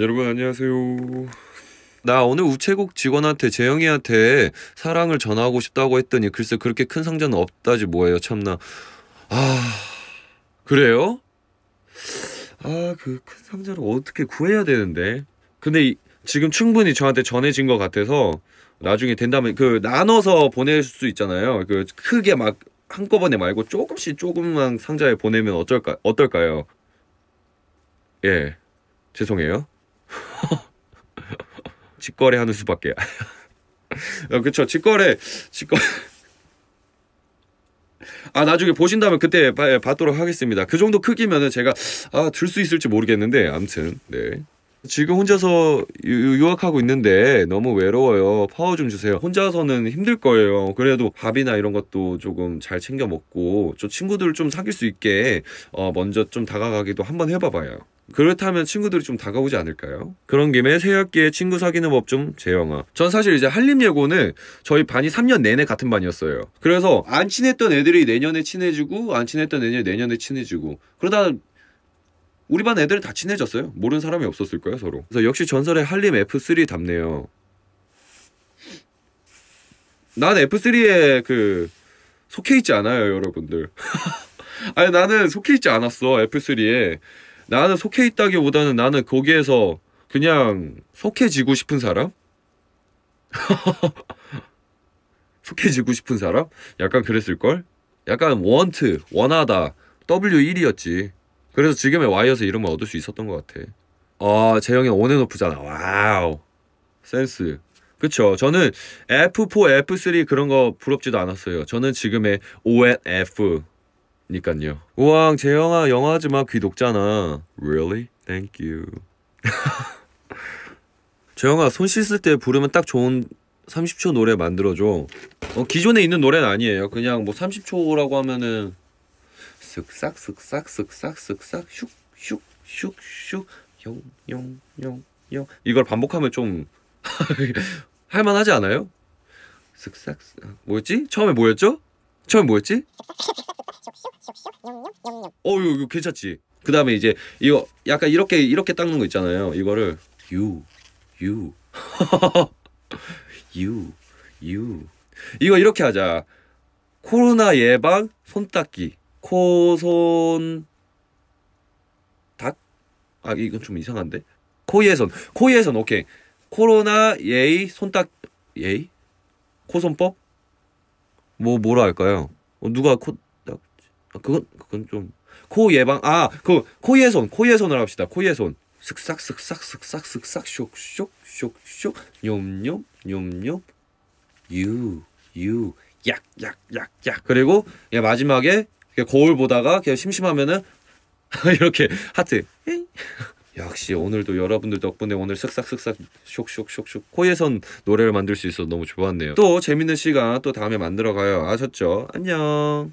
여러분 안녕하세요. 나 오늘 우체국 직원한테 재영이한테 사랑을 전하고 싶다고 했더니 글쎄 그렇게 큰 상자는 없다지 뭐예요 참나. 아 그래요? 아 그 큰 상자를 어떻게 구해야 되는데. 근데 이, 지금 충분히 저한테 전해진 것 같아서 나중에 된다면 그 나눠서 보낼 수 있잖아요. 그 크게 막 한꺼번에 말고 조금씩 조금만 상자에 보내면 어쩔까 어떨까요? 예 죄송해요. 직거래하는 수밖에. 어, 그쵸. 직거래, 직거래. 아, 나중에 보신다면 그때 바, 예, 받도록 하겠습니다. 그 정도 크기면은 제가, 아, 들 수 있을지 모르겠는데, 암튼, 네. 지금 혼자서 유, 유학하고 있는데 너무 외로워요. 파워 좀 주세요. 혼자서는 힘들 거예요. 그래도 밥이나 이런 것도 조금 잘 챙겨 먹고, 저친구들좀 사귈 수 있게, 어, 먼저 좀 다가가기도 한번 해봐봐요. 그렇다면 친구들이 좀 다가오지 않을까요? 그런 김에 새학기에 친구 사귀는 법좀 재영아. 전 사실 이제 한림예고는 저희 반이 3년 내내 같은 반이었어요. 그래서 안 친했던 애들이 내년에 친해지고 안 친했던 애들이 내년에 친해지고 그러다 우리 반 애들은 다 친해졌어요. 모르는 사람이 없었을 거예요 서로. 그래서 역시 전설의 한림 F3 답네요. 난 F3에 그 속해 있지 않아요 여러분들. 아니 나는 속해 있지 않았어 F3에. 나는 속해 있다기보다는 나는 거기에서 그냥 속해지고 싶은 사람? 속해지고 싶은 사람? 약간 그랬을걸? 약간 원트, 원하다, W1이었지. 그래서 지금의 Y에서 이름을 얻을 수 있었던 것 같아. 아, 재영이 온앤오프잖아. 와우. 센스. 그쵸. 저는 F4, F3 그런 거 부럽지도 않았어요. 저는 지금의 ONF. 니깐요. 우왕 재영아 영화하지마 귀독잖아 Really? Thank you. 재영아 손 씻을 때 부르면 딱 좋은 30초 노래 만들어줘. 어, 기존에 있는 노래는 아니에요. 그냥 뭐 30초라고 하면은 쓱싹 쓱싹 쓱싹 쓱싹 슉슉 슉슉 용용용용 이걸 반복하면 좀 할만하지 않아요? 쓱싹 뭐였지? 처음에 뭐였죠? 처음에 뭐였지? 어, 어, 이거, 이거 괜찮지? 그 다음에 이제 이거 약간 이렇게 이렇게 닦는 거 있잖아요. 이거를 you, y u u 이거 이렇게 하자. 코로나 예방 손 닦기 코손 닭아 이건 좀 이상한데 코예선 코예선 오케이 코로나 예의 손닦 예의 코손법 뭐 뭐라 할까요? 어, 누가 코 아, 그건 그건 좀 코 예방 아그 코의 손 코의 손을 합시다 코의 손 슥싹 슥싹 슥싹 슥싹 쇽쇽쇽쇽 욤욤 욤욤 유유 약 약 약 약 그리고 예, 마지막에 거울 보다가 그냥 심심하면은 이렇게 하트 역시 오늘도 여러분들 덕분에 오늘 쓱싹쓱싹 쇽쇽쇽쇽 코에선 노래를 만들 수 있어서 너무 좋았네요. 또 재밌는 시간 또 다음에 만들어 가요. 아셨죠? 안녕.